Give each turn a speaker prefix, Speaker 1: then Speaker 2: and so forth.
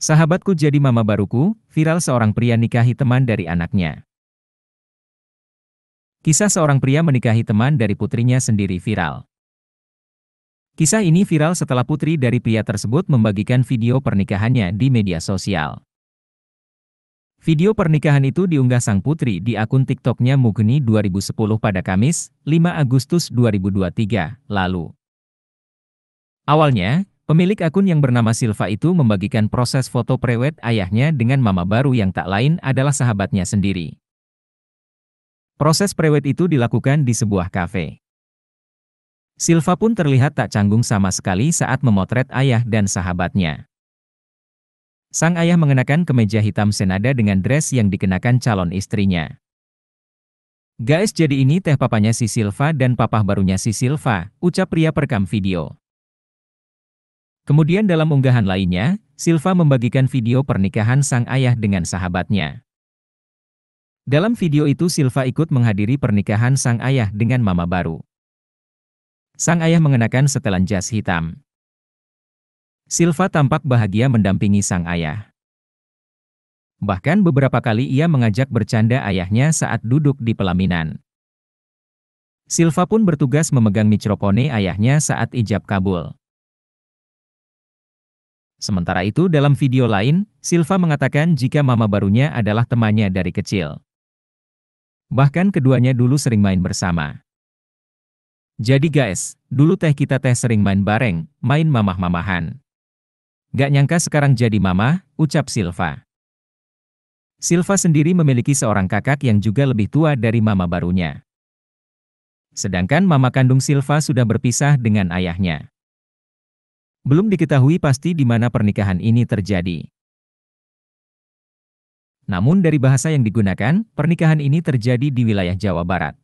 Speaker 1: Sahabatku jadi mama baruku, viral seorang pria nikahi teman dari anaknya. Kisah seorang pria menikahi teman dari putrinya sendiri viral. Kisah ini viral setelah putri dari pria tersebut membagikan video pernikahannya di media sosial. Video pernikahan itu diunggah sang putri di akun TikToknya Mugni 2010 pada Kamis, 5 Agustus 2023, lalu. Awalnya, Pemilik akun yang bernama Silva itu membagikan proses foto prewed ayahnya dengan mama baru yang tak lain adalah sahabatnya sendiri. Proses prewed itu dilakukan di sebuah kafe. Silva pun terlihat tak canggung sama sekali saat memotret ayah dan sahabatnya. Sang ayah mengenakan kemeja hitam senada dengan dress yang dikenakan calon istrinya. Guys jadi ini teh papanya si Silva dan papah barunya si Silva, ucap pria perekam video. Kemudian dalam unggahan lainnya, Silva membagikan video pernikahan sang ayah dengan sahabatnya. Dalam video itu Silva ikut menghadiri pernikahan sang ayah dengan mama baru. Sang ayah mengenakan setelan jas hitam. Silva tampak bahagia mendampingi sang ayah. Bahkan beberapa kali ia mengajak bercanda ayahnya saat duduk di pelaminan. Silva pun bertugas memegang mikrofone ayahnya saat ijab kabul. Sementara itu dalam video lain, Silva mengatakan jika mama barunya adalah temannya dari kecil. Bahkan keduanya dulu sering main bersama. Jadi guys, dulu teh kita teh sering main bareng, main mamah-mamahan. Gak nyangka sekarang jadi mama, ucap Silva. Silva sendiri memiliki seorang kakak yang juga lebih tua dari mama barunya. Sedangkan mama kandung Silva sudah berpisah dengan ayahnya. Belum diketahui pasti di mana pernikahan ini terjadi. Namun dari bahasa yang digunakan, pernikahan ini terjadi di wilayah Jawa Barat.